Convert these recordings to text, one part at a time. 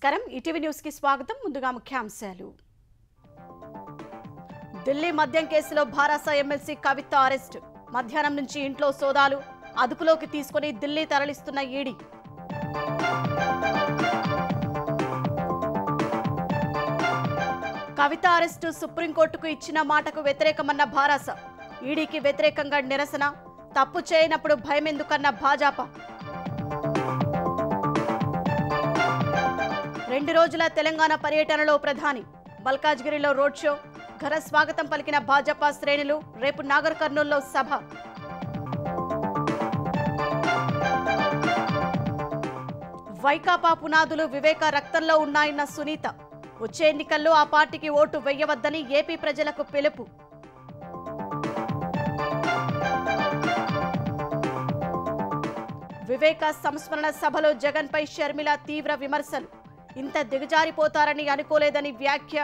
నమస్కారం ETV news కి స్వాగతం ముందుగా ముఖ్యాంశాలు ఢిల్లీ మద్యం కేసులో భారాస ఎమ్మెల్సీ కవిత అరెస్ట్ మధ్యాహ్నం నుంచి ఇంట్లో సోదాలు అదుపులోకి తీసుకుని ఢిల్లీ తరలిస్తున్న ఈడీ కవిత అరెస్టు సుప్రీంకోర్టుకు ఇచ్చిన మాటకు వ్యతిరేకమన్న భారాస ఈడీకి వ్యతిరేకంగా నిరసన తప్పు చేయనప్పుడు భయమెందుకన్న భాజపా రెండు రోజుల తెలంగాణ పర్యటనలో ప్రధాని మల్కాజ్గిరిలో రోడ్ షో ఘన స్వాగతం పలికిన భాజపా శ్రేణులు రేపు నాగర్ కర్నూల్లో సభ వైకాపా పునాదులు వివేక రక్తంలో ఉన్నాయన్న సునీత వచ్చే ఎన్నికల్లో ఆ పార్టీకి ఓటు వెయ్యవద్దని ఏపీ ప్రజలకు పిలుపు వివేక సంస్మరణ సభలో జగన్పై షర్మిల తీవ్ర విమర్శలు ఇంత దిగజారిపోతారని అనుకోలేదని వ్యాఖ్య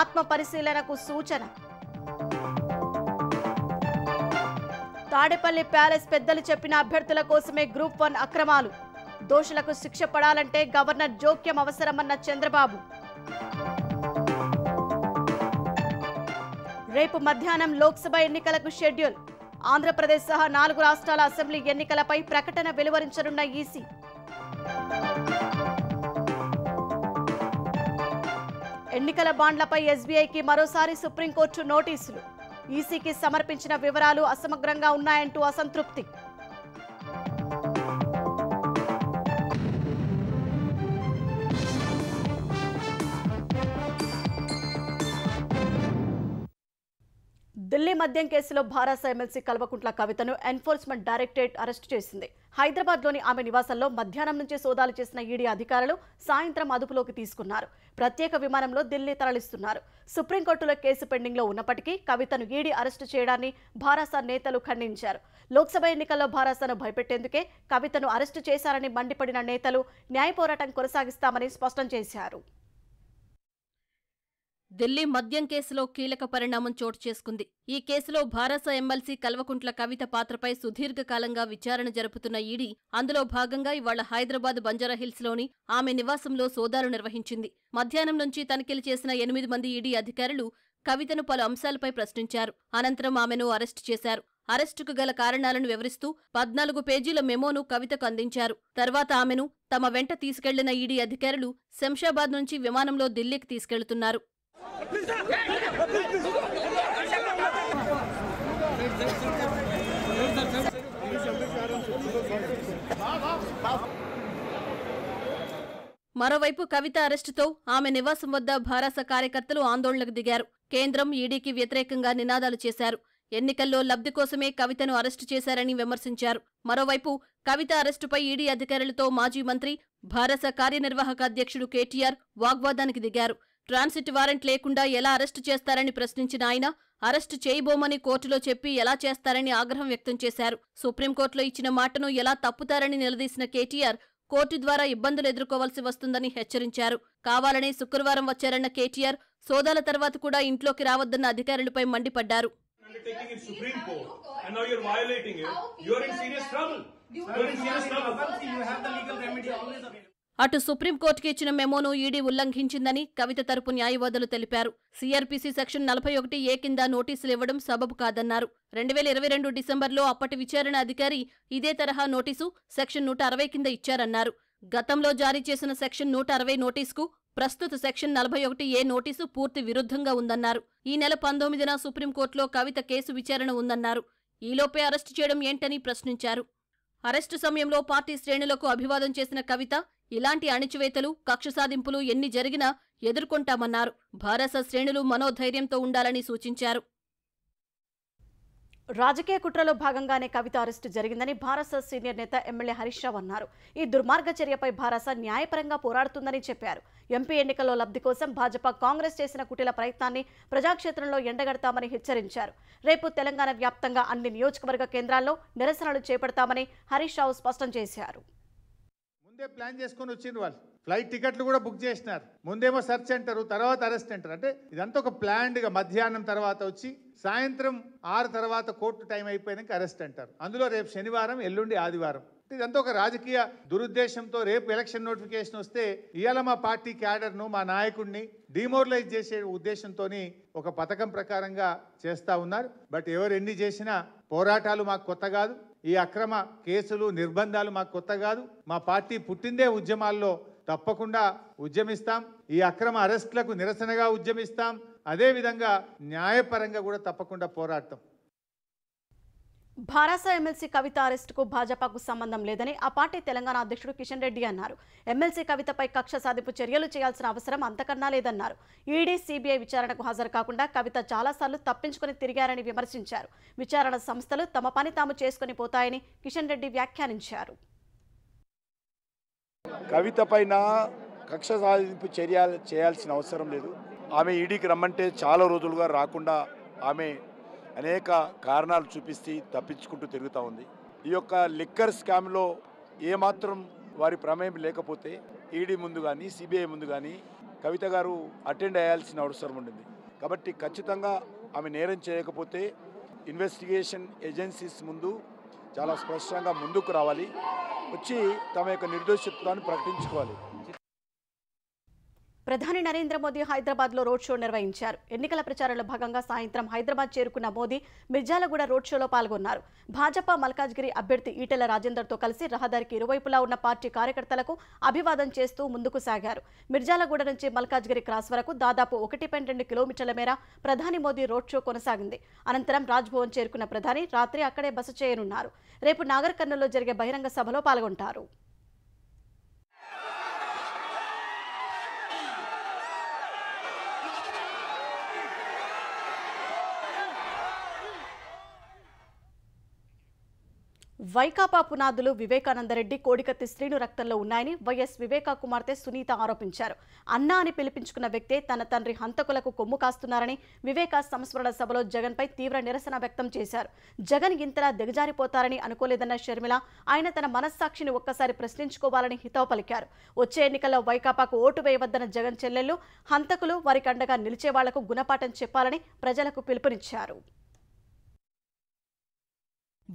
ఆత్మ పరిశీలనకు సూచన తాడేపల్లి ప్యాలెస్ పెద్దలు చెప్పిన అభ్యర్థుల కోసమే గ్రూప్ వన్ అక్రమాలు దోషులకు శిక్ష పడాలంటే గవర్నర్ జోక్యం అవసరమన్న చంద్రబాబు రేపు మధ్యాహ్నం లోక్సభ ఎన్నికలకు షెడ్యూల్ ఆంధ్రప్రదేశ్ సహా నాలుగు రాష్ట్రాల అసెంబ్లీ ఎన్నికలపై ప్రకటన వెలువరించనున్న ఈసీ ఎన్నికల బాండ్లపై ఎస్బీఐకి మరోసారి సుప్రీంకోర్టు నోటీసులు ఈసీకి సమర్పించిన వివరాలు అసమగ్రంగా ఉన్నాయంటూ అసంతృప్తి ఢిల్లీ మద్యం కేసులో భారత్ ఎమ్మెల్సీ కల్వకుంట్ల కవితను ఎన్ఫోర్స్మెంట్ డైరెక్టరేట్ అరెస్ట్ చేసింది హైదరాబాద్లోని ఆమె నివాసంలో మధ్యాహ్నం నుంచే సోదాలు చేసిన ఈడీ అధికారులు సాయంత్రం అదుపులోకి తీసుకున్నారు ప్రత్యేక విమానంలో ఢిల్లీ తరలిస్తున్నారు సుప్రీంకోర్టులో కేసు పెండింగ్లో ఉన్నప్పటికీ కవితను ఈడీ అరెస్టు చేయడాన్ని భారాస నేతలు ఖండించారు లోక్సభ ఎన్నికల్లో భారాసను భయపెట్టేందుకే కవితను అరెస్టు చేశారని మండిపడిన నేతలు న్యాయ పోరాటం కొనసాగిస్తామని స్పష్టం చేశారు ఢిల్లీ మద్యం కేసులో కీలక పరిణామం చోటు చేసుకుంది ఈ కేసులో భారస ఎమ్మెల్సీ కల్వకుంట్ల కవిత పాత్రపై సుదీర్ఘకాలంగా విచారణ జరుపుతున్న ఈడీ అందులో భాగంగా ఇవాళ హైదరాబాద్ బంజారాహిల్స్లోని ఆమె నివాసంలో సోదాలు నిర్వహించింది మధ్యాహ్నం నుంచి తనిఖీలు చేసిన ఎనిమిది మంది ఈడీ అధికారులు కవితను పలు అంశాలపై ప్రశ్నించారు అనంతరం ఆమెను అరెస్టు చేశారు అరెస్టుకు గల కారణాలను వివరిస్తూ పద్నాలుగు పేజీల మెమోను కవితకు అందించారు తర్వాత ఆమెను తమ వెంట తీసుకెళ్లిన ఈడీ అధికారులు శంషాబాద్ నుంచి విమానంలో ఢిల్లీకి తీసుకెళ్తున్నారు మరోవైపు కవిత అరెస్టుతో ఆమె నివాసం వద్ద భారాస కార్యకర్తలు ఆందోళనకు దిగారు కేంద్రం ఈడీకి వ్యతిరేకంగా నినాదాలు చేశారు ఎన్నికల్లో లబ్ధి కోసమే కవితను అరెస్టు చేశారని విమర్శించారు మరోవైపు కవిత అరెస్టుపై ఈడీ అధికారులతో మాజీ మంత్రి భారస కార్యనిర్వాహక అధ్యక్షుడు కేటీఆర్ వాగ్వాదానికి దిగారు ట్రాన్సిట్ వారెంట్ లేకుండా ఎలా అరెస్టు చేస్తారని ప్రశ్నించిన ఆయన అరెస్టు చేయబోమని కోర్టులో చెప్పి ఎలా చేస్తారని ఆగ్రహం వ్యక్తం చేశారు సుప్రీంకోర్టులో ఇచ్చిన మాటను ఎలా తప్పుతారని నిలదీసిన కేటీఆర్ కోర్టు ద్వారా ఇబ్బందులు ఎదుర్కోవాల్సి వస్తుందని హెచ్చరించారు కావాలని శుక్రవారం వచ్చారన్న కేటీఆర్ సోదాల తర్వాత కూడా ఇంట్లోకి రావద్దన్న అధికారులపై మండిపడ్డారు అటు సుప్రీంకోర్టుకు ఇచ్చిన మెమోను ఈడీ ఉల్లంఘించిందని కవిత తరపు న్యాయవాదులు తెలిపారు సీఆర్పీసీ సెక్షన్ నలభై ఒకటి ఏ కింద నోటీసులు ఇవ్వడం సబబు కాదన్నారు రెండు వేల ఇరవై రెండు డిసెంబర్లో అప్పటి విచారణ అధికారి ఇదే తరహా నోటీసు సెక్షన్ నూట అరవై కింద ఇచ్చారన్నారు గతంలో జారీ చేసిన సెక్షన్ నూట అరవై నోటీసుకు ప్రస్తుత సెక్షన్ నలభై ఒకటి ఏ నోటీసు పూర్తి విరుద్ధంగా ఉందన్నారు ఈ నెల పంతొమ్మిదిన సుప్రీంకోర్టులో కవిత కేసు విచారణ ఉందన్నారు ఈలోపే అరెస్టు చేయడం ఏంటని ప్రశ్నించారు అరెస్టు సమయంలో పార్టీ శ్రేణులకు అభివాదం చేసిన కవిత ఇలాంటి అణిచివేతలు కక్ష సాధింపులు ఎన్ని జరిగినా ఎదుర్కొంటామన్నారు భారస శ్రేణులు మనోధైర్యంతో ఉండాలని సూచించారు రాజకీయ కుట్రలో భాగంగానే కవిత అరెస్టు జరిగిందని భారస సీనియర్ నేత ఎమ్మెల్యే హరీష్ రావు అన్నారు ఈ దుర్మార్గ చర్యపై భారస న్యాయపరంగా పోరాడుతుందని చెప్పారు ఎంపీ ఎన్నికల్లో లబ్ధి కోసం భాజపా కాంగ్రెస్ చేసిన కుటిల ప్రయత్నాన్ని ప్రజాక్షేత్రంలో ఎండగడతామని హెచ్చరించారు రేపు తెలంగాణ వ్యాప్తంగా అన్ని నియోజకవర్గ కేంద్రాల్లో నిరసనలు చేపడతామని హరీష్ రావు స్పష్టం చేశారు ముందే ప్లాన్ చేసుకొని వచ్చిండ్రు వాళ్ళు ఫ్లైట్ టికెట్లు కూడా బుక్ చేసినారు ముందేమో సెర్చ్ అంటారు తర్వాత అరెస్ట్ అంటారు అంటే ఇదంతా ఒక ప్లాన్డ్గా మధ్యాహ్నం తర్వాత వచ్చి సాయంత్రం ఆరు తర్వాత కోర్టు టైం అయిపోయినాక అరెస్ట్ అంటారు అందులో రేపు శనివారం ఎల్లుండి ఆదివారం ఇదంతా ఒక రాజకీయ దురుద్దేశంతో రేపు ఎలక్షన్ నోటిఫికేషన్ వస్తే ఇవాళ మా పార్టీ క్యాడర్ను మా నాయకుడిని డిమోరలైజ్ చేసే ఉద్దేశంతో ఒక పథకం ప్రకారంగా చేస్తూ ఉన్నారు బట్ ఎవరు ఎన్ని చేసినా పోరాటాలు మాకు కొత్త కాదు ఈ అక్రమ కేసులు నిర్బంధాలు మాకు కొత్త కాదు మా పార్టీ పుట్టిందే ఉద్యమాల్లో తప్పకుండా ఉద్యమిస్తాం ఈ అక్రమ అరెస్టులకు నిరసనగా ఉద్యమిస్తాం అదేవిధంగా న్యాయపరంగా కూడా తప్పకుండా పోరాడతాం భారాస ఎమ్మెల్సీ కవిత అరెస్టుకు భాజపాకు సంబంధం లేదని ఆ పార్టీ తెలంగాణ అధ్యక్షుడు కిషన్ రెడ్డి అన్నారు ఎమ్మెల్సీ కవితపై కక్ష సాధింపు చర్యలు చేయాల్సిన అవసరం అంతకన్నా లేదన్నారు ఈడీ సీబీఐ విచారణకు హాజరు కాకుండా కవిత చాలాసార్లు తప్పించుకుని తిరిగారని విమర్శించారు విచారణ సంస్థలు తమ పని తాము చేసుకుని పోతాయని కిషన్ రెడ్డి వ్యాఖ్యానించారు కక్ష సాధింపు చర్యలు చేయాల్సిన అవసరం లేదు ఆమె ఈడీకి రమ్మంటే చాలా రోజులుగా రాకుండా ఆమె అనేక కారణాలు చూపిస్తే తప్పించుకుంటూ తిరుగుతూ ఉంది ఈ యొక్క లిక్కర్ స్కామ్లో ఏమాత్రం వారి ప్రమేయం లేకపోతే ఈడీ ముందు కానీ సిబిఐ ముందు కానీ కవిత గారు అటెండ్ అయ్యాల్సిన అవసరం ఉండింది కాబట్టి ఖచ్చితంగా ఆమె నేరం చేయకపోతే ఇన్వెస్టిగేషన్ ఏజెన్సీస్ ముందు చాలా స్పష్టంగా ముందుకు రావాలి వచ్చి తమ యొక్క నిర్దోషిత్వాన్ని ప్రకటించుకోవాలి ప్రధాని నరేంద్ర మోదీ హైదరాబాద్ లో రోడ్ షో నిర్వహించారు ఎన్నికల ప్రచారంలో భాగంగా సాయంత్రం హైదరాబాద్ చేరుకున్న మోదీ మిర్జాలగూడ రోడ్ షోలో పాల్గొన్నారు భాజపా మల్కాజ్గిరి అభ్యర్థి ఈటెల రాజేందర్తో కలిసి రహదారికి ఇరువైపులా ఉన్న పార్టీ కార్యకర్తలకు అభివాదం చేస్తూ ముందుకు సాగారు మిర్జాలగూడ నుంచి మల్కాజ్గిరి క్రాస్ వరకు దాదాపు ఒకటి కిలోమీటర్ల మేర ప్రధాని మోదీ రోడ్ షో కొనసాగింది అనంతరం రాజ్భవన్ చేరుకున్న ప్రధాని రాత్రి అక్కడే బస చేయనున్నారు రేపు నాగర్ జరిగే బహిరంగ సభలో పాల్గొంటారు వైకాపా పునాదులు వివేకానందరెడ్డి కోడికత్తి శ్రీను రక్తంలో ఉన్నాయని వైఎస్ వివేకా కుమార్తె సునీత ఆరోపించారు అన్నా అని పిలిపించుకున్న వ్యక్తే తన తండ్రి హంతకులకు కొమ్ము కాస్తున్నారని వివేకా సంస్మరణ సభలో జగన్పై తీవ్ర నిరసన వ్యక్తం చేశారు జగన్ ఇంతలా దిగజారిపోతారని అనుకోలేదన్న షర్మిల ఆయన తన మనస్సాక్షిని ఒక్కసారి ప్రశ్నించుకోవాలని హితవు పలికారు వచ్చే ఎన్నికల్లో వైకాపాకు ఓటు వేయవద్దన్న జగన్ చెల్లెళ్లు హంతకులు వారికి అండగా నిలిచే వాళ్లకు గుణపాఠం చెప్పాలని ప్రజలకు పిలుపునిచ్చారు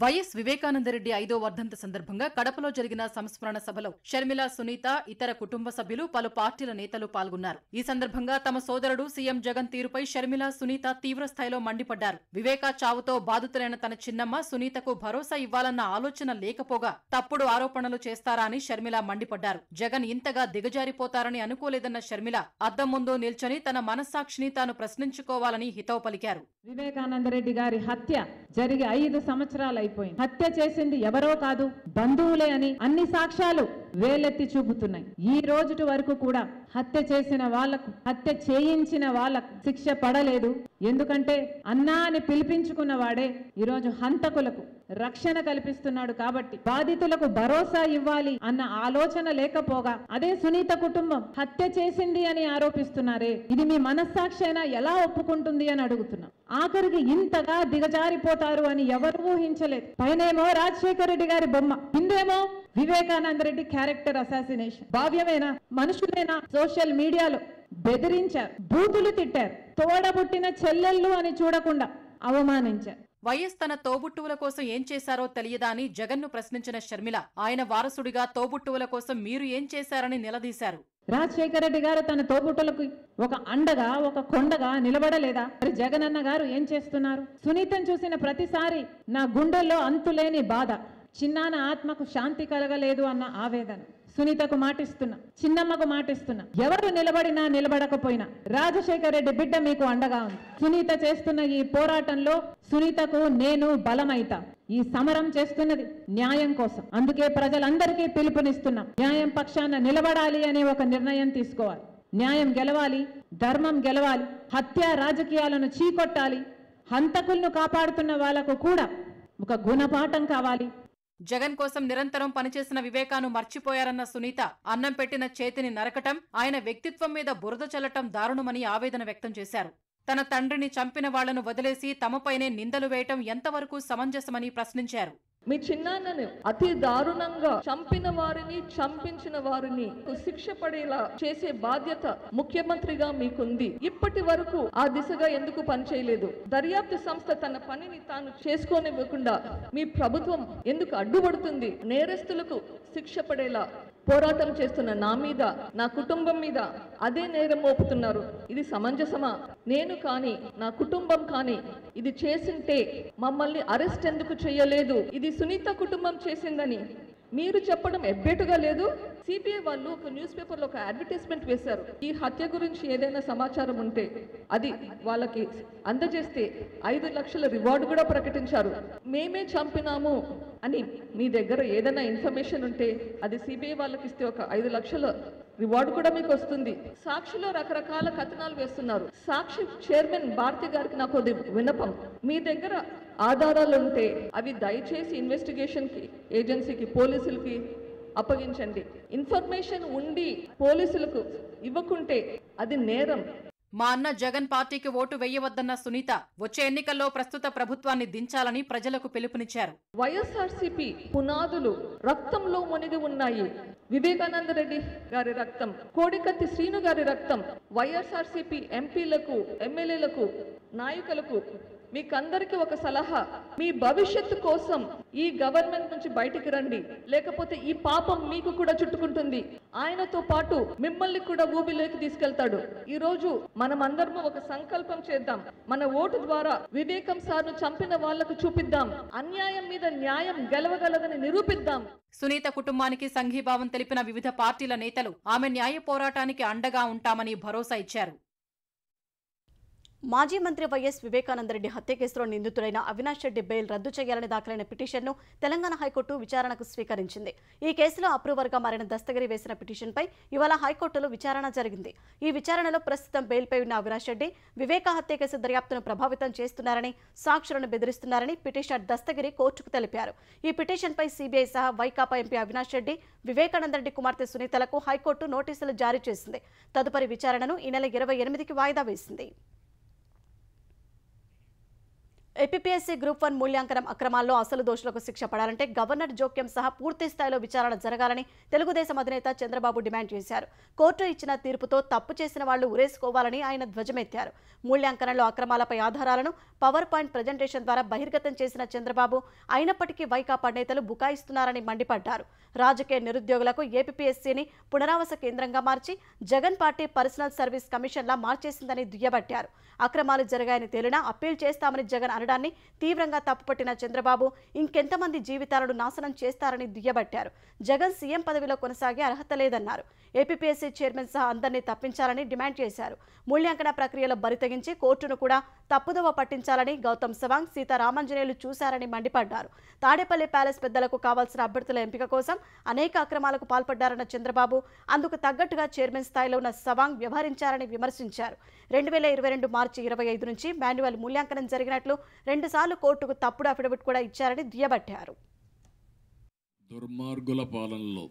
వైఎస్ వివేకానందరెడ్డి ఐదో వర్ధంతి సందర్భంగా కడపలో జరిగిన సంస్మరణ సభలో షర్మిల సునీత ఇతర కుటుంబ సభ్యులు పలు పార్టీల నేతలు పాల్గొన్నారు ఈ సందర్భంగా తమ సోదరుడు సీఎం జగన్ తీరుపై షర్మిల సునీత తీవ్రస్థాయిలో మండిపడ్డారు వివేకా చావుతో బాధితులైన తన చిన్నమ్మ సునీతకు భరోసా ఇవ్వాలన్న ఆలోచన లేకపోగా తప్పుడు ఆరోపణలు చేస్తారా అని షర్మిల మండిపడ్డారు జగన్ ఇంతగా దిగజారిపోతారని అనుకోలేదన్న షర్మిల అద్దం ముందు నిల్చొని తన మనస్సాక్షిని తాను ప్రశ్నించుకోవాలని హితవు పలికారు వివేకానందరెడ్డి గారి హత్య జరిగి ఐదు సంవత్సరాలు అయిపోయింది హత్య చేసింది ఎవరో కాదు బంధువులే అని అన్ని సాక్ష్యాలు వేలెత్తి చూపుతున్నాయి ఈ రోజు వరకు కూడా హత్య చేసిన వాళ్లకు హత్య చేయించిన వాళ్ళకు శిక్ష పడలేదు ఎందుకంటే అన్నా అని పిలిపించుకున్న వాడే ఈరోజు హంతకులకు రక్షణ కల్పిస్తున్నాడు కాబట్టి బాధితులకు భరోసా ఇవ్వాలి అన్న ఆలోచన లేకపోగా అదే సునీత కుటుంబం హత్య చేసింది అని ఆరోపిస్తున్నారే ఇది మీ మనస్సాక్షి అయినా ఎలా ఒప్పుకుంటుంది అని అడుగుతున్నా ఆఖరికి ఇంతగా దిగజారిపోతారు అని ఎవరు ఊహించలేదు పైనేమో రాజశేఖర రెడ్డి గారి బొమ్మ కిందేమో వివేకానంద రెడ్డి క్యారెక్టర్ అసాసినేషన్ భావ్యమేనా మనుషులేనా సోషల్ మీడియాలో బెదిరించారు బూతులు తిట్టారు తోడబుట్టిన చెల్లెళ్ళు అని చూడకుండా అవమానించారు వైఎస్ తన తోబుట్టువుల కోసం ఏం చేశారో తెలియదా అని జగన్ను ప్రశ్నించిన షర్మిల ఆయన వారసుడిగా తోబుట్టువుల కోసం మీరు ఏం చేశారని నిలదీశారు రాజశేఖర రెడ్డి గారు తన తోబుట్టులకు ఒక అండగా ఒక కొండగా నిలబడలేదా మరి జగనన్న గారు ఏం చేస్తున్నారు సునీతం చూసిన ప్రతిసారి నా గుండెల్లో అంతులేని బాధ చిన్నాన ఆత్మకు శాంతి కలగలేదు అన్న ఆవేదన సునీతకు మాటిస్తున్నా చిన్నమ్మకు మాటిస్తున్నా ఎవరు నిలబడినా నిలబడకపోయినా రాజశేఖర రెడ్డి బిడ్డ మీకు అండగా ఉంది సునీత చేస్తున్న ఈ పోరాటంలో సునీతకు నేను బలమైతా ఈ సమరం చేస్తున్నది న్యాయం కోసం అందుకే ప్రజలందరికీ పిలుపునిస్తున్నాం న్యాయం పక్షాన నిలబడాలి అనే ఒక నిర్ణయం తీసుకోవాలి న్యాయం గెలవాలి ధర్మం గెలవాలి హత్య రాజకీయాలను చీకొట్టాలి హంతకులను కాపాడుతున్న వాళ్లకు కూడా ఒక గుణపాఠం కావాలి జగన్ కోసం నిరంతరం పనిచేసిన వివేకాను మర్చిపోయారన్న సునీత అన్నం పెట్టిన చేతిని నరకటం ఆయన వ్యక్తిత్వం మీద బురద చల్లటం దారుణమని ఆవేదన వ్యక్తం చేశారు తన తండ్రిని చంపిన వాళ్లను వదిలేసి తమపైనే నిందలు వేయటం ఎంతవరకు సమంజసమని ప్రశ్నించారు మీ చిన్నాన్నను అతి దారుణంగా చంపిన వారిని చంపించిన వారిని శిక్ష పడేలా చేసే బాధ్యత ముఖ్యమంత్రిగా మీకుంది ఇప్పటి వరకు ఆ దిశగా ఎందుకు పనిచేయలేదు దర్యాప్తు సంస్థ తన పనిని తాను చేసుకోనివ్వకుండా మీ ప్రభుత్వం ఎందుకు అడ్డుపడుతుంది నేరస్తులకు శిక్ష పడేలా పోరాటం చేస్తున్న నా మీద నా కుటుంబం మీద అదే నేరం మోపుతున్నారు ఇది సమంజసమా నేను కానీ నా కుటుంబం కానీ ఇది చేసింటే మమ్మల్ని అరెస్ట్ ఎందుకు చేయలేదు ఇది సునీత కుటుంబం చేసిందని మీరు చెప్పడం ఎబ్బేటుగా లేదు సిబిఐ వాళ్ళు ఒక న్యూస్ పేపర్లో ఒక అడ్వర్టైజ్మెంట్ వేశారు ఈ హత్య గురించి ఏదైనా సమాచారం ఉంటే అది వాళ్ళకి అందజేస్తే ఐదు లక్షల రివార్డు కూడా ప్రకటించారు మేమే చంపినాము అని మీ దగ్గర ఏదైనా ఇన్ఫర్మేషన్ ఉంటే అది సిబిఐ వాళ్ళకి ఇస్తే ఒక ఐదు లక్షల రివార్డ్ కూడా మీకు వస్తుంది సాక్షిలో రకరకాల కథనాలు వేస్తున్నారు సాక్షి చైర్మన్ భారతి గారికి నాకు వినపం మీ దగ్గర ఆధారాలు ఉంటే అవి దయచేసి ఇన్వెస్టిగేషన్కి ఏజెన్సీకి పోలీసులకి అప్పగించండి ఇన్ఫర్మేషన్ ఉండి పోలీసులకు ఇవ్వకుంటే అది నేరం మా అన్న జగన్ పార్టీకి ఓటు వేయవద్దన్న సునీత వచ్చే ఎన్నికల్లో ప్రస్తుత ప్రభుత్వాన్ని దించాలని ప్రజలకు పిలుపునిచ్చారు వైఎస్ఆర్సీపీ పునాదులు రక్తంలో మునిగి ఉన్నాయి వివేకానంద రెడ్డి గారి రక్తం కోడికత్తి శ్రీను గారి రక్తం వైఎస్ఆర్సీపీ ఎంపీలకు ఎమ్మెల్యేలకు నాయకులకు మీకందరికీ ఒక సలహా మీ భవిష్యత్తు కోసం ఈ గవర్నమెంట్ నుంచి బయటికి రండి లేకపోతే ఈ పాపం మీకు కూడా చుట్టుకుంటుంది ఆయనతో పాటు మిమ్మల్ని కూడా ఊబిలోకి తీసుకెళ్తాడు ఈ రోజు మనం అందరము ఒక సంకల్పం చేద్దాం మన ఓటు ద్వారా వివేకం ను చంపిన వాళ్లకు చూపిద్దాం అన్యాయం మీద న్యాయం గెలవగలదని నిరూపిద్దాం సునీత కుటుంబానికి సంఘీభావం తెలిపిన వివిధ పార్టీల నేతలు ఆమె న్యాయ పోరాటానికి అండగా ఉంటామని భరోసా ఇచ్చారు మాజీ మంత్రి వైఎస్ వివేకానందరెడ్డి హత్య కేసులో నిందితుడైన అవినాష్ రెడ్డి బెయిల్ రద్దు చేయాలని దాఖలైన పిటిషన్ను తెలంగాణ హైకోర్టు విచారణకు స్వీకరించింది ఈ కేసులో అప్రూవర్గా మారిన దస్తగిరి వేసిన పిటిషన్పై ఇవాళ హైకోర్టులో విచారణ జరిగింది ఈ విచారణలో ప్రస్తుతం బెయిల్పై ఉన్న అవినాష్ రెడ్డి వివేక హత్య కేసు దర్యాప్తును ప్రభావితం చేస్తున్నారని సాక్షులను బెదిరిస్తున్నారని పిటిషనర్ దస్తగిరి కోర్టుకు తెలిపారు ఈ పిటిషన్పై సీబీఐ సహా వైకాపా ఎంపీ అవినాష్ రెడ్డి వివేకానందరెడ్డి కుమార్తె సునీతలకు హైకోర్టు నోటీసులు జారీ చేసింది తదుపరి విచారణను ఈ నెల ఇరవై ఎనిమిదికి వాయిదా వేసింది ఏపీఎస్సీ గ్రూప్ వన్ మూల్యాంకనం అక్రమాల్లో అసలు దోషులకు శిక్ష పడాలంటే గవర్నర్ జోక్యం సహా పూర్తి స్థాయిలో విచారణ జరగాలని తెలుగుదేశం అధినేత చంద్రబాబు డిమాండ్ చేశారు కోర్టు ఇచ్చిన తీర్పుతో తప్పు చేసిన వాళ్లు ఉరేసుకోవాలని ఆయన ధ్వజమెత్తారు మూల్యాంకనంలో అక్రమాలపై ఆధారాలను పవర్ పాయింట్ ప్రజెంటేషన్ ద్వారా బహిర్గతం చేసిన చంద్రబాబు అయినప్పటికీ వైకాపా నేతలు బుకాయిస్తున్నారని మండిపడ్డారు రాజకీయ నిరుద్యోగులకు ఏపీఎస్సీని పునరావాస కేంద్రంగా మార్చి జగన్ పార్టీ పర్సనల్ సర్వీస్ కమిషన్లా మార్చేసిందని దుయ్యబట్టారు అక్రమాలు జరిగాయని తేలినా అప్పీల్ చేస్తామని జగన్ మారడాన్ని తీవ్రంగా తప్పుపట్టిన చంద్రబాబు ఇంకెంతమంది జీవితాలను నాశనం చేస్తారని దుయ్యబట్టారు జగన్ సీఎం పదవిలో కొనసాగే అర్హత లేదన్నారు ఏపీఎస్సీ చైర్మన్ సహా అందరినీ తప్పించాలని డిమాండ్ చేశారు మూల్యాంకన ప్రక్రియలో బరితగించి కోర్టును కూడా తప్పుదోవ పట్టించాలని గౌతమ్ సవాంగ్ సీతారామాంజనేయులు చూశారని మండిపడ్డారు తాడేపల్లి ప్యాలెస్ పెద్దలకు కావాల్సిన అభ్యర్థుల ఎంపిక కోసం అనేక అక్రమాలకు పాల్పడ్డారన్న చంద్రబాబు అందుకు తగ్గట్టుగా చైర్మన్ స్థాయిలో ఉన్న సవాంగ్ వ్యవహరించారని విమర్శించారు రెండు వేల ఇరవై రెండు మార్చి ఇరవై ఐదు నుంచి మాన్యువల్ మూల్యాంకనం జరిగినట్లు రెండుసార్లు కోర్టుకు తప్పుడు అఫిడవిట్ కూడా ఇచ్చారని దుయ్యబట్టారు దుర్మార్గుల పాలనలో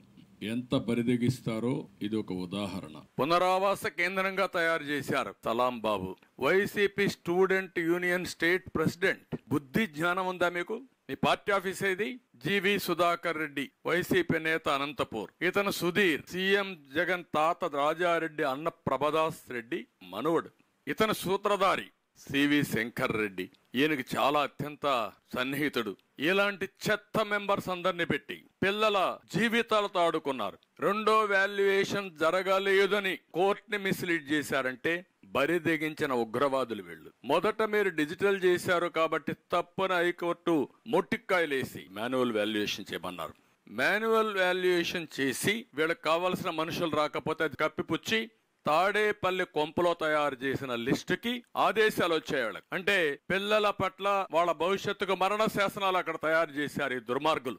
ఎంత పరిదగిస్తారో ఇది ఒక ఉదాహరణ పునరావాస కేంద్రంగా తయారు చేశారు Salam Babu YCP student union state president బుద్ధి జ్ఞానం ఉందా మీకు నీ పార్టీ ఆఫీస్ ఏది జీవి సుధాకర్ రెడ్డి వైసీపీ నేత అనంతపూర్ ఇతను సుధీర్ సీఎం జగన్ తాత రాజారెడ్డి అన్న ప్రభదాస్ రెడ్డి మనవడు ఇతను సూత్రధారి సివి శంకర్ రెడ్డి ఈయనకి చాలా అత్యంత సన్నిహితుడు ఇలాంటి చెత్త మెంబర్స్ అందరిని పెట్టి పిల్లల జీవితాలతో ఆడుకున్నారు రెండో వాల్యుయేషన్ జరగలేదని కోర్టుని మిస్లీడ్ చేశారంటే బరి దిగించిన ఉగ్రవాదులు వీళ్ళు మొదట మీరు డిజిటల్ చేశారు కాబట్టి తప్పున హైకోర్టు మొట్టిక్కాయలేసి మాన్యువల్ వాల్యుయేషన్ చేయమన్నారు మాన్యువల్ వాల్యుయేషన్ చేసి వీళ్ళకి కావాల్సిన మనుషులు రాకపోతే అది కప్పిపుచ్చి తాడేపల్లి కొంపలో తయారు చేసిన లిస్టు కి ఆదేశాలు వచ్చాయి వాళ్ళకి అంటే పిల్లల పట్ల వాళ్ళ భవిష్యత్తుకు మరణ శాసనాలు అక్కడ తయారు చేశారు ఈ దుర్మార్గులు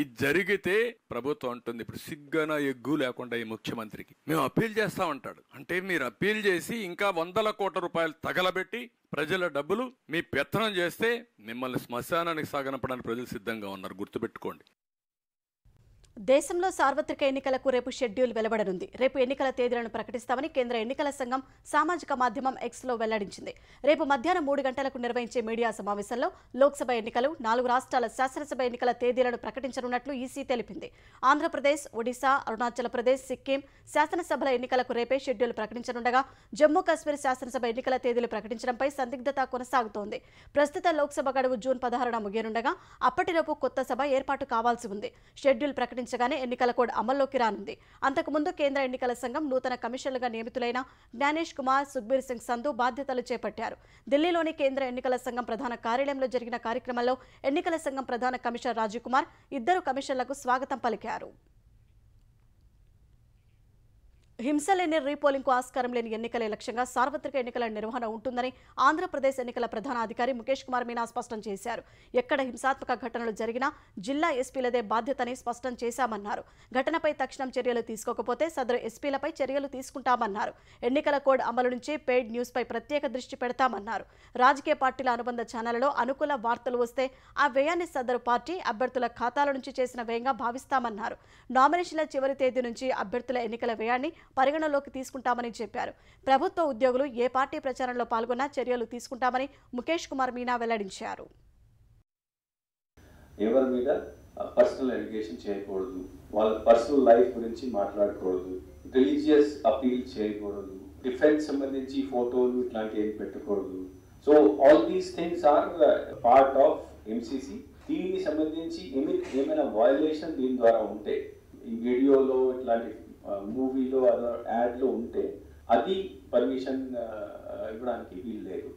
ఇది జరిగితే ప్రభుత్వం అంటుంది ఇప్పుడు సిగ్గన ఎగ్గు లేకుండా ఈ ముఖ్యమంత్రికి మేము అప్పీల్ చేస్తా ఉంటాడు అంటే మీరు అప్పీల్ చేసి ఇంకా వందల కోట్ల రూపాయలు తగలబెట్టి ప్రజల డబ్బులు మీ పెత్తనం చేస్తే మిమ్మల్ని శ్మశానానికి సాగనపడానికి ప్రజలు సిద్ధంగా ఉన్నారు గుర్తుపెట్టుకోండి దేశంలో సార్వత్రిక ఎన్నికలకు రేపు షెడ్యూల్ వెలువడనుంది రేపు ఎన్నికల తేదీలను ప్రకటిస్తామని కేంద్ర ఎన్నికల సంఘం సామాజిక మాధ్యమం ఎక్స్ లో వెల్లడించింది రేపు మధ్యాహ్నం మూడు గంటలకు నిర్వహించే మీడియా సమావేశంలో లోక్సభ ఎన్నికలు నాలుగు రాష్ట్రాల శాసనసభ ఎన్నికల తేదీలను ప్రకటించనున్నట్లు ఈసీ తెలిపింది ఆంధ్రప్రదేశ్ ఒడిశా అరుణాచల్ ప్రదేశ్ సిక్కిం శాసనసభల ఎన్నికలకు రేపే షెడ్యూల్ ప్రకటించనుండగా జమ్మూ కాశ్మీర్ శాసనసభ ఎన్నికల తేదీలు ప్రకటించడంపై సందిగ్ధత కొనసాగుతోంది ప్రస్తుత లోక్సభ గడువు జూన్ పదహారున ముగియనుండగా అప్పటిలోపు కొత్త సభ ఏర్పాటు కావాల్సి ఉంది షెడ్యూల్ ప్రకటించ ప్రకటించగానే ఎన్నికల కోడ్ అమల్లోకి రానుంది అంతకుముందు కేంద్ర ఎన్నికల సంఘం నూతన కమిషన్లుగా నియమితులైన జ్ఞానేష్ కుమార్ సుఖ్బీర్ సింగ్ సంధు బాధ్యతలు చేపట్టారు ఢిల్లీలోని కేంద్ర ఎన్నికల సంఘం ప్రధాన కార్యాలయంలో జరిగిన కార్యక్రమంలో ఎన్నికల సంఘం ప్రధాన కమిషనర్ రాజీవ్ కుమార్ ఇద్దరు కమిషన్లకు స్వాగతం పలికారు హింస లేని రీపోలింగ్కు ఆస్కారం లేని ఎన్నికలే లక్ష్యంగా సార్వత్రిక ఎన్నికల నిర్వహణ ఉంటుందని ఆంధ్రప్రదేశ్ ఎన్నికల ప్రధానాధికారి ముఖేష్ కుమార్ మీనా స్పష్టం చేశారు ఎక్కడ హింసాత్మక ఘటనలు జరిగినా జిల్లా ఎస్పీలదే బాధ్యతని స్పష్టం చేశామన్నారు ఘటనపై తక్షణం చర్యలు తీసుకోకపోతే సదరు ఎస్పీలపై చర్యలు తీసుకుంటామన్నారు ఎన్నికల కోడ్ అమలు నుంచి పెయిడ్ న్యూస్పై ప్రత్యేక దృష్టి పెడతామన్నారు రాజకీయ పార్టీల అనుబంధ ఛానళ్లలో అనుకూల వార్తలు వస్తే ఆ వ్యయాన్ని సదరు పార్టీ అభ్యర్థుల ఖాతాల నుంచి చేసిన వ్యయంగా భావిస్తామన్నారు నామినేషన్ల చివరి తేదీ నుంచి అభ్యర్థుల ఎన్నికల వ్యయాన్ని పరిగణలోకి తీసుకుంటామని చెప్పారు ప్రభుత్వ ఉద్యోగులు ఏ పార్టీ ప్రచారంలో పాల్గొన్నా చర్యలు తీసుకుంటామని ముఖేష్ కుమార్ మీనా వెల్లడించారు మీద పర్సనల్ ఎడ్యుకేషన్ చేయకూడదు వాళ్ళ పర్సనల్ లైఫ్ గురించి మాట్లాడకూడదు రిలీజియస్ అపీల్ చేయకూడదు డిఫెన్స్ సంబంధించి ఫోటోలు ఇట్లాంటివి ఏం పెట్టకూడదు so all these things are part of MCC దీనికి సంబంధించి ఏమైనా వయలేషన్ దీని ద్వారా ఉంటే ఈ వీడియోలో ఇట్లాంటి మూవీలో అదో యాడ్లో ఉంటే అది పర్మిషన్ ఇవ్వడానికి వీలు లేదు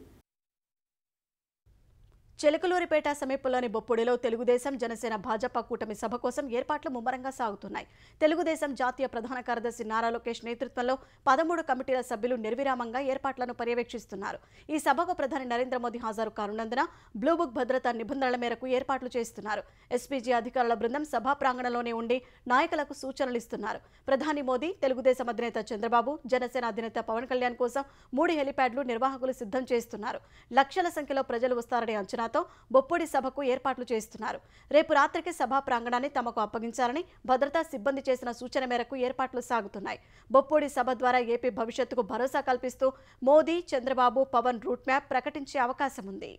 చెలకలూరిపేట సమీపంలోని బొప్పుడిలో తెలుగుదేశం జనసేన భాజపా కూటమి సభ కోసం ఏర్పాట్లు ముమ్మరంగా సాగుతున్నాయి తెలుగుదేశం జాతీయ ప్రధాన కార్యదర్శి నారా లోకేష్ నేతృత్వంలో పదమూడు కమిటీల సభ్యులు నిర్విరామంగా ఏర్పాట్లను పర్యవేక్షిస్తున్నారు ఈ సభకు ప్రధాని నరేంద్ర మోదీ హాజరు కానున్నందున బ్లూబుక్ భద్రతా నిబంధనల మేరకు ఏర్పాట్లు చేస్తున్నారు ఎస్పీజీ అధికారుల బృందం సభా ప్రాంగణంలోనే ఉండి నాయకులకు సూచనలు ఇస్తున్నారు ప్రధాని మోదీ తెలుగుదేశం అధినేత చంద్రబాబు జనసేన అధినేత పవన్ కళ్యాణ్ కోసం మూడు హెలిప్యాడ్లు నిర్వాహకులు సిద్ధం చేస్తున్నారు లక్షల సంఖ్యలో ప్రజలు వస్తారని అంచనా నిబంధనలతో బొప్పుడి సభకు ఏర్పాట్లు చేస్తున్నారు రేపు రాత్రికి సభా ప్రాంగణాన్ని తమకు అప్పగించాలని భద్రతా సిబ్బంది చేసిన సూచన మేరకు ఏర్పాట్లు సాగుతున్నాయి బొప్పుడి సభ ద్వారా ఏపీ భవిష్యత్తుకు భరోసా కల్పిస్తూ మోదీ చంద్రబాబు పవన్ రూట్ మ్యాప్ ప్రకటించే అవకాశం ఉంది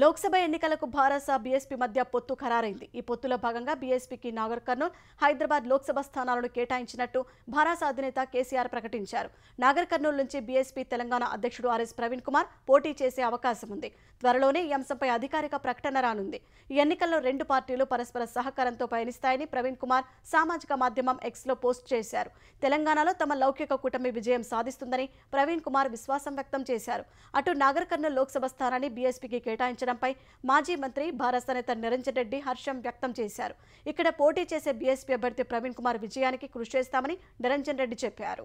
లోక్సభ ఎన్నికలకు భారత బీఎస్పీ మధ్య పొత్తు ఖరారైంది ఈ పొత్తులో భాగంగా బీఎస్పీకి నాగర్ కర్నూల్ హైదరాబాద్ లోక్సభ స్థానాలను కేటాయించినట్టు భారత అధినేత కేసీఆర్ ప్రకటించారు నాగర్ కర్నూల్ నుంచి బీఎస్పీ తెలంగాణ అధ్యక్షుడు ఆర్ఎస్ ప్రవీణ్ కుమార్ పోటీ చేసే అవకాశం ఉంది త్వరలోనే ఈ అంశంపై అధికారిక ప్రకటన రానుంది ఈ ఎన్నికల్లో రెండు పార్టీలు పరస్పర సహకారంతో పయనిస్తాయని ప్రవీణ్ కుమార్ సామాజిక మాధ్యమం ఎక్స్లో పోస్ట్ చేశారు తెలంగాణలో తమ లౌకిక కూటమి విజయం సాధిస్తుందని ప్రవీణ్ కుమార్ విశ్వాసం వ్యక్తం చేశారు అటు నాగర్ కర్నూల్ లోక్సభ స్థానాన్ని బీఎస్పీకి కేటాయించారు నిర్వహించడంపై మాజీ మంత్రి భారత నేత నిరంజన్ రెడ్డి హర్షం వ్యక్తం చేశారు ఇక్కడ పోటీ చేసే బీఎస్పీ అభ్యర్థి ప్రవీణ్ కుమార్ విజయానికి కృషి చేస్తామని నిరంజన్ రెడ్డి చెప్పారు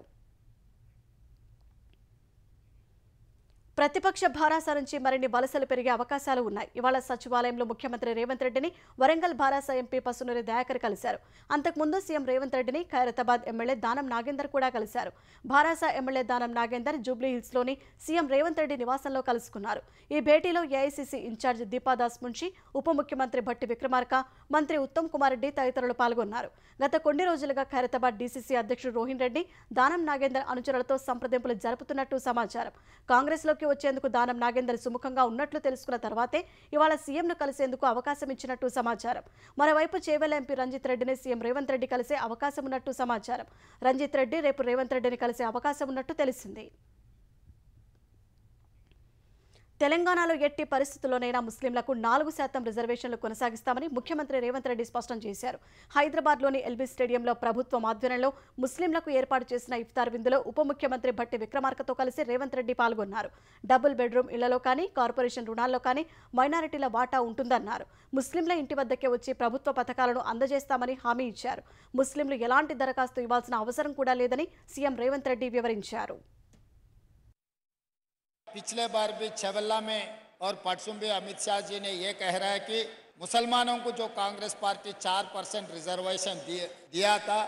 ప్రతిపక్ష భారాస నుంచి మరిన్ని వలసలు పెరిగే అవకాశాలు ఉన్నాయి ఇవాళ సచివాలయంలో ముఖ్యమంత్రి రేవంత్ రెడ్డిని వరంగల్ భారాస ఎంపీ పసునూరి దయాకర్ కలిశారు అంతకుముందు సీఎం రేవంత్ రెడ్డిని ఖైరతాబాద్ ఎమ్మెల్యే దానం నాగేందర్ కూడా కలిశారు భారాస ఎమ్మెల్యే దానం నాగేందర్ జూబ్లీహిల్స్లోని సీఎం రేవంత్ రెడ్డి నివాసంలో కలుసుకున్నారు ఈ భేటీలో ఏఐసీసీ ఇన్ఛార్జ్ దీపాదాస్ మున్షి ఉప ముఖ్యమంత్రి భట్టి విక్రమార్క మంత్రి ఉత్తమ్ కుమార్ రెడ్డి తదితరులు పాల్గొన్నారు గత కొన్ని రోజులుగా ఖైరతాబాద్ డీసీసీ అధ్యక్షుడు రోహిన్ రెడ్డి దానం నాగేందర్ అనుచరులతో సంప్రదింపులు జరుపుతున్నట్టు సమాచారం కాంగ్రెస్ లోకి వచ్చేందుకు దానం నాగేందర్ సుముఖంగా ఉన్నట్లు తెలుసుకున్న తర్వాతే ఇవాళ సీఎంను కలిసేందుకు అవకాశం ఇచ్చినట్టు సమాచారం మరోవైపు చేవెల ఎంపీ రంజిత్ రెడ్డిని సీఎం రేవంత్ రెడ్డి కలిసే అవకాశం ఉన్నట్టు సమాచారం రంజిత్ రెడ్డి రేపు రేవంత్ రెడ్డిని కలిసే అవకాశం ఉన్నట్టు తెలిసింది తెలంగాణలో ఎట్టి పరిస్థితుల్లోనైనా ముస్లింలకు నాలుగు శాతం రిజర్వేషన్లు కొనసాగిస్తామని ముఖ్యమంత్రి రేవంత్ రెడ్డి స్పష్టం చేశారు హైదరాబాద్లోని ఎల్బీ స్టేడియంలో ప్రభుత్వం ఆధ్వర్యంలో ముస్లింలకు ఏర్పాటు చేసిన ఇఫ్తార్ విందులో ఉప ముఖ్యమంత్రి భట్టి విక్రమార్కతో కలిసి రేవంత్ రెడ్డి పాల్గొన్నారు డబుల్ బెడ్రూమ్ ఇళ్లలో కానీ కార్పొరేషన్ రుణాల్లో కానీ మైనారిటీల వాటా ఉంటుందన్నారు ముస్లింల ఇంటి వద్దకే వచ్చి ప్రభుత్వ పథకాలను అందజేస్తామని హామీ ఇచ్చారు ముస్లింలు ఎలాంటి దరఖాస్తు ఇవ్వాల్సిన అవసరం కూడా లేదని సీఎం రేవంత్ రెడ్డి వివరించారు पिछले बार भी छवल्ला में और परसों भी अमित शाह जी ने यह कह रहा है कि मुसलमानों को जो कांग्रेस पार्टी चार परसेंट रिजर्वेशन दिया था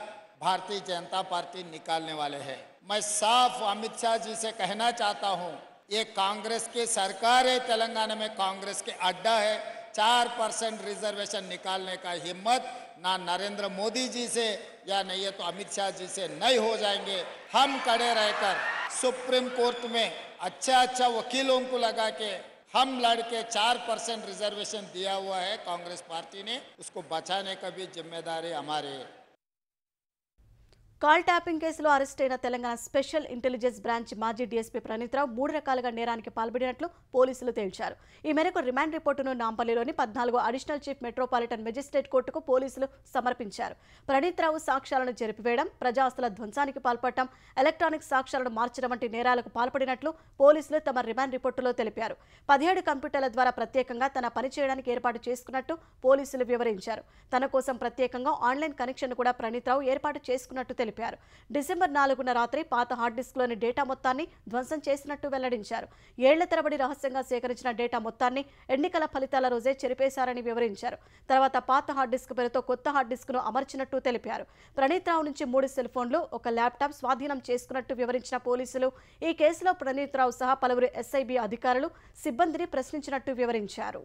भारतीय जनता पार्टी निकालने वाले है मैं साफ अमित शाह जी से कहना चाहता हूँ ये कांग्रेस की सरकार है तेलंगाना में कांग्रेस के अड्डा है चार परसेंट रिजर्वेशन निकालने का हिम्मत ना नरेंद्र मोदी जी से या नहीं है तो अमित शाह जी से नहीं हो जाएंगे हम कड़े रहकर सुप्रीम कोर्ट में अच्छा अच्छा वकीलों को लगा के हम लड़के चार परसेंट रिजर्वेशन दिया हुआ है कांग्रेस पार्टी ने उसको बचाने का भी जिम्मेदारी हमारे కాల్ ట్యాపింగ్ కేసులో అరెస్టైన తెలంగాణ స్పెషల్ ఇంటెలిజెన్స్ బ్రాంచ్ మాజీ డీఎస్పీ రావు మూడు రకాలుగా నేరానికి పాల్పడినట్లు పోలీసులు తేల్చారు ఈ మేరకు రిమాండ్ రిపోర్టును నాంపల్లిలోని పద్నాలుగు అడిషనల్ చీఫ్ మెట్రోపాలిటన్ మెజిస్ట్రేట్ కోర్టుకు పోలీసులు సమర్పించారు రావు సాక్ష్యాలను జరిపివేయడం ప్రజాస్తుల ధ్వంసానికి పాల్పడటం ఎలక్ట్రానిక్ సాక్ష్యాలను మార్చడం వంటి నేరాలకు పాల్పడినట్లు పోలీసులు తమ రిమాండ్ రిపోర్టులో తెలిపారు పదిహేడు కంప్యూటర్ల ద్వారా ప్రత్యేకంగా తన పనిచేయడానికి ఏర్పాటు చేసుకున్నట్టు పోలీసులు వివరించారు తన కోసం ప్రత్యేకంగా ఆన్లైన్ కనెక్షన్ కూడా రావు ఏర్పాటు చేసుకున్నట్టు తెలిపారు తెలిపారు డిసెంబర్ నాలుగున రాత్రి పాత హార్డ్ డిస్క్లోని డేటా మొత్తాన్ని ధ్వంసం చేసినట్టు వెల్లడించారు ఏళ్ల తరబడి రహస్యంగా సేకరించిన డేటా మొత్తాన్ని ఎన్నికల ఫలితాల రోజే చెరిపేశారని వివరించారు తర్వాత పాత హార్డ్ డిస్క్ పేరుతో కొత్త హార్డ్ డిస్క్ను అమర్చినట్టు తెలిపారు ప్రణీత్రావు నుంచి మూడు సెల్ ఫోన్లు ఒక ల్యాప్టాప్ స్వాధీనం చేసుకున్నట్టు వివరించిన పోలీసులు ఈ కేసులో ప్రణీత్రావు సహా పలువురు ఎస్ఐబి అధికారులు సిబ్బందిని ప్రశ్నించినట్టు వివరించారు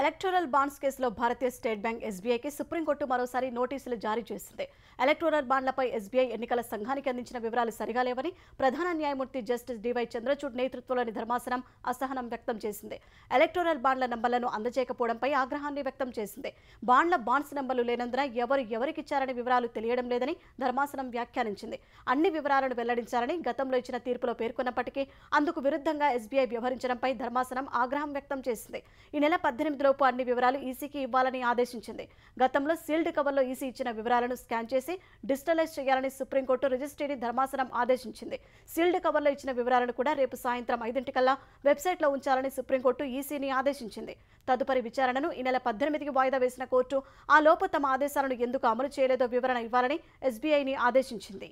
ఎలక్టోరల్ బాండ్స్ కేసులో భారతీయ స్టేట్ బ్యాంక్ ఎస్బీఐకి సుప్రీంకోర్టు మరోసారి నోటీసులు జారీ చేసింది ఎలక్టోరల్ బాండ్లపై ఎస్బీఐ ఎన్నికల సంఘానికి అందించిన వివరాలు సరిగా లేవని ప్రధాన న్యాయమూర్తి జస్టిస్ డివై చంద్రచూడ్ నేతృత్వంలోని ధర్మాసనం అసహనం వ్యక్తం చేసింది ఎలక్టోరల్ బాండ్ల నంబర్లను అందజేయకపోవడంపై ఆగ్రహాన్ని వ్యక్తం చేసింది బాండ్ల బాండ్స్ నంబర్లు లేనందున ఎవరు ఎవరికిచ్చారని వివరాలు తెలియడం లేదని ధర్మాసనం వ్యాఖ్యానించింది అన్ని వివరాలను వెల్లడించాలని గతంలో ఇచ్చిన తీర్పులో పేర్కొన్నప్పటికీ అందుకు విరుద్ధంగా ఎస్బీఐ వ్యవహరించడంపై ధర్మాసనం ఆగ్రహం వ్యక్తం చేసింది ఈ నెల పద్దెనిమిది లోపు అన్ని వివరాలు ఈసీకి ఇవ్వాలని ఆదేశించింది గతంలో సీల్డ్ కవర్లో ఈసీ ఇచ్చిన వివరాలను స్కాన్ చేసి డిజిటలైజ్ చేయాలని సుప్రీంకోర్టు రిజిస్ట్రీని ధర్మాసనం ఆదేశించింది సీల్డ్ కవర్లో ఇచ్చిన వివరాలను కూడా రేపు సాయంత్రం ఐదింటికల్లా వెబ్సైట్లో ఉంచాలని సుప్రీంకోర్టు ఈసీని ఆదేశించింది తదుపరి విచారణను ఈ నెల పద్దెనిమిదికి వాయిదా వేసిన కోర్టు ఆ లోపు తమ ఆదేశాలను ఎందుకు అమలు చేయలేదో వివరణ ఇవ్వాలని ఎస్బీఐని ఆదేశించింది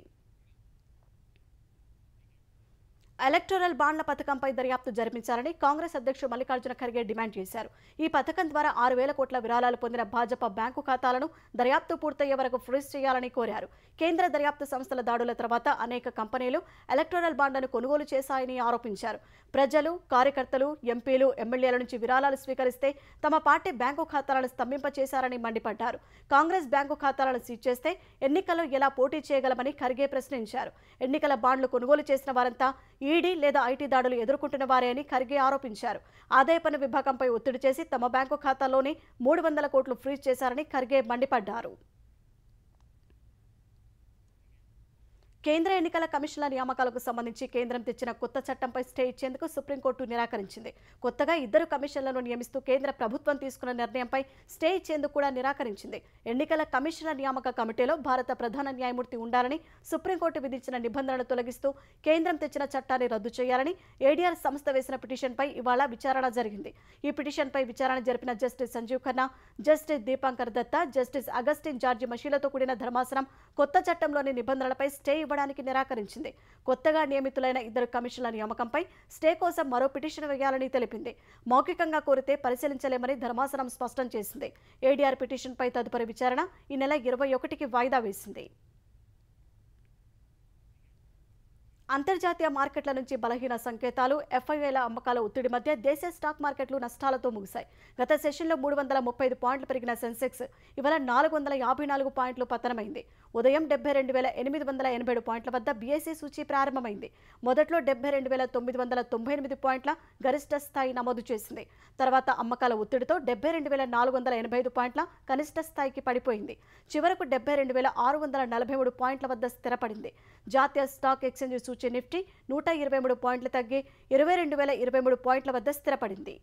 ఎలక్టోరల్ బాండ్ల పథకంపై దర్యాప్తు జరిపించాలని కాంగ్రెస్ అధ్యక్షుడు మల్లికార్జున ఖర్గే డిమాండ్ చేశారు ఈ పథకం ద్వారా ఆరు వేల కోట్ల విరాళాలు పొందిన భాజపా బ్యాంకు ఖాతాలను దర్యాప్తు పూర్తయ్యే వరకు ఫ్రీజ్ చేయాలని కోరారు కేంద్ర దర్యాప్తు సంస్థల దాడుల తర్వాత అనేక కంపెనీలు ఎలక్టోరల్ బాండ్లను కొనుగోలు చేశాయని ఆరోపించారు ప్రజలు కార్యకర్తలు ఎంపీలు ఎమ్మెల్యేల నుంచి విరాళాలు స్వీకరిస్తే తమ పార్టీ బ్యాంకు ఖాతాలను స్తంభింపచేశారని మండిపడ్డారు కాంగ్రెస్ బ్యాంకు ఖాతాలను సీజ్ చేస్తే ఎన్నికల్లో ఎలా పోటీ చేయగలమని ఖర్గే ప్రశ్నించారు ఎన్నికల బాండ్లు కొనుగోలు చేసిన వారంతా ఈడీ లేదా ఐటీ దాడులు ఎదుర్కొంటున్న వారే అని ఖర్గే ఆరోపించారు ఆదాయ పన్ను విభాగంపై ఒత్తిడి చేసి తమ బ్యాంకు ఖాతాలోని మూడు వందల కోట్లు ఫ్రీజ్ చేశారని ఖర్గే మండిపడ్డారు కేంద్ర ఎన్నికల కమిషన్ల నియామకాలకు సంబంధించి కేంద్రం తెచ్చిన కొత్త చట్టంపై స్టే ఇచ్చేందుకు సుప్రీంకోర్టు నిరాకరించింది కొత్తగా ఇద్దరు కమిషన్లను నియమిస్తూ కేంద్ర ప్రభుత్వం తీసుకున్న నిర్ణయంపై స్టే ఇచ్చేందుకు కూడా నిరాకరించింది ఎన్నికల కమిషన్ల నియామక కమిటీలో భారత ప్రధాన న్యాయమూర్తి ఉండాలని సుప్రీంకోర్టు విధించిన నిబంధనలు తొలగిస్తూ కేంద్రం తెచ్చిన చట్టాన్ని రద్దు చేయాలని ఏడీఆర్ సంస్థ వేసిన పిటిషన్పై ఇవాళ విచారణ జరిగింది ఈ పిటిషన్పై విచారణ జరిపిన justice Sanjiv Khanna justice Dipankar Datta justice Augustine George మషీలతో కూడిన ధర్మాసనం కొత్త చట్టంలోని నిబంధనలపై స్టే ఇవ్వ ఇవ్వడానికి నిరాకరించింది కొత్తగా నియమితులైన ఇద్దరు కమిషన్ల నియామకంపై స్టే కోసం మరో పిటిషన్ వేయాలని తెలిపింది మౌఖికంగా కోరితే పరిశీలించలేమని ధర్మాసనం స్పష్టం చేసింది ఏడీఆర్ పిటిషన్పై తదుపరి విచారణ ఈ నెల ఇరవై ఒకటికి వాయిదా వేసింది అంతర్జాతీయ మార్కెట్ల నుంచి బలహీన సంకేతాలు ఎఫ్ఐఐల అమ్మకాల ఒత్తిడి మధ్య దేశ స్టాక్ మార్కెట్లు నష్టాలతో ముగిశాయి గత సెషన్లో మూడు వందల ముప్పై ఐదు పాయింట్లు పెరిగిన సెన్సెక్స్ ఇవాళ నాలుగు వందల యాభై నాలుగు పాయింట్లు పతనమైంది ఉదయం డెబ్బై రెండు వేల ఎనిమిది వందల ఎనభై ఏడు పాయింట్ల వద్ద బీఎస్సీ సూచి ప్రారంభమైంది మొదట్లో డెబ్బై రెండు వేల తొమ్మిది వందల తొంభై ఎనిమిది పాయింట్ల గరిష్ట స్థాయి నమోదు చేసింది తర్వాత అమ్మకాల ఒత్తిడితో డెబ్బై రెండు వేల నాలుగు వందల ఎనభై ఐదు పాయింట్ల కనిష్ట స్థాయికి పడిపోయింది చివరకు డెబ్బై రెండు వేల ఆరు వందల నలభై మూడు పాయింట్ల వద్ద స్థిరపడింది జాతీయ స్టాక్ ఎక్స్చేంజ్ సూచీ నిఫ్టీ నూట ఇరవై మూడు పాయింట్లు తగ్గి ఇరవై రెండు వేల ఇరవై మూడు పాయింట్ల వద్ద స్థిరపడింది